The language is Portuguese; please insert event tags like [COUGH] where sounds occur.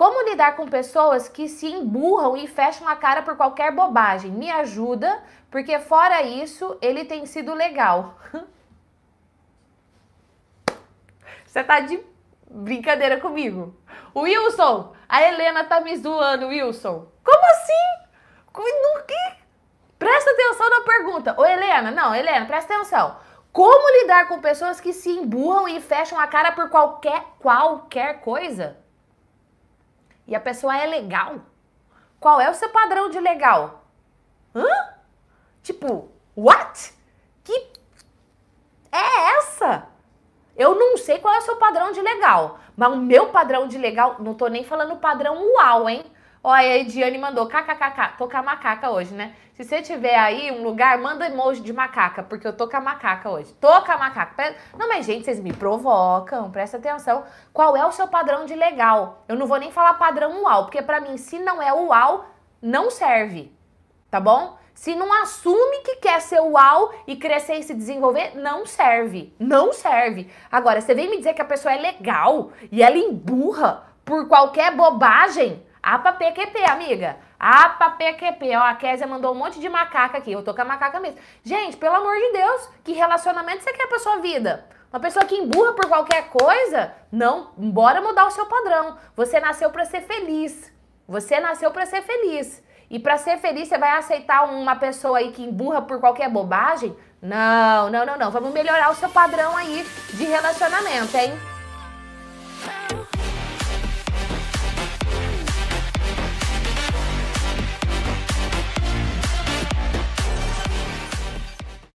Como lidar com pessoas que se emburram e fecham a cara por qualquer bobagem? Me ajuda, porque fora isso, ele tem sido legal. [LAUGHS] Você tá de brincadeira comigo. Wilson, a Helena tá me zoando, Wilson. Como assim? No que? Presta atenção na pergunta. Ô, Helena, não, Helena, presta atenção. Como lidar com pessoas que se emburram e fecham a cara por qualquer qualquer coisa? e a pessoa é legal, qual é o seu padrão de legal? Hã? Tipo, what? Que é essa? Eu não sei qual é o seu padrão de legal, mas o meu padrão de legal, não tô nem falando padrão uau, hein? Olha, a Ediane mandou, kkkk, tô com a macaca hoje, né? Se você tiver aí um lugar, manda emoji de macaca, porque eu tô com a macaca hoje. Tô com a macaca. Não, mas gente, vocês me provocam, presta atenção. Qual é o seu padrão de legal? Eu não vou nem falar padrão uau, porque para mim, se não é uau, não serve, tá bom? Se não assume que quer ser uau e crescer e se desenvolver, não serve. Não serve. Agora, você vem me dizer que a pessoa é legal e ela emburra por qualquer bobagem, PQP, amiga. APAPQP. Ó, a Késia mandou um monte de macaca aqui. Eu tô com a macaca mesmo. Gente, pelo amor de Deus, que relacionamento você quer pra sua vida? Uma pessoa que emburra por qualquer coisa? Não, bora mudar o seu padrão. Você nasceu para ser feliz. Você nasceu para ser feliz. E para ser feliz, você vai aceitar uma pessoa aí que emburra por qualquer bobagem? Não, não, não, não. Vamos melhorar o seu padrão aí de relacionamento, hein?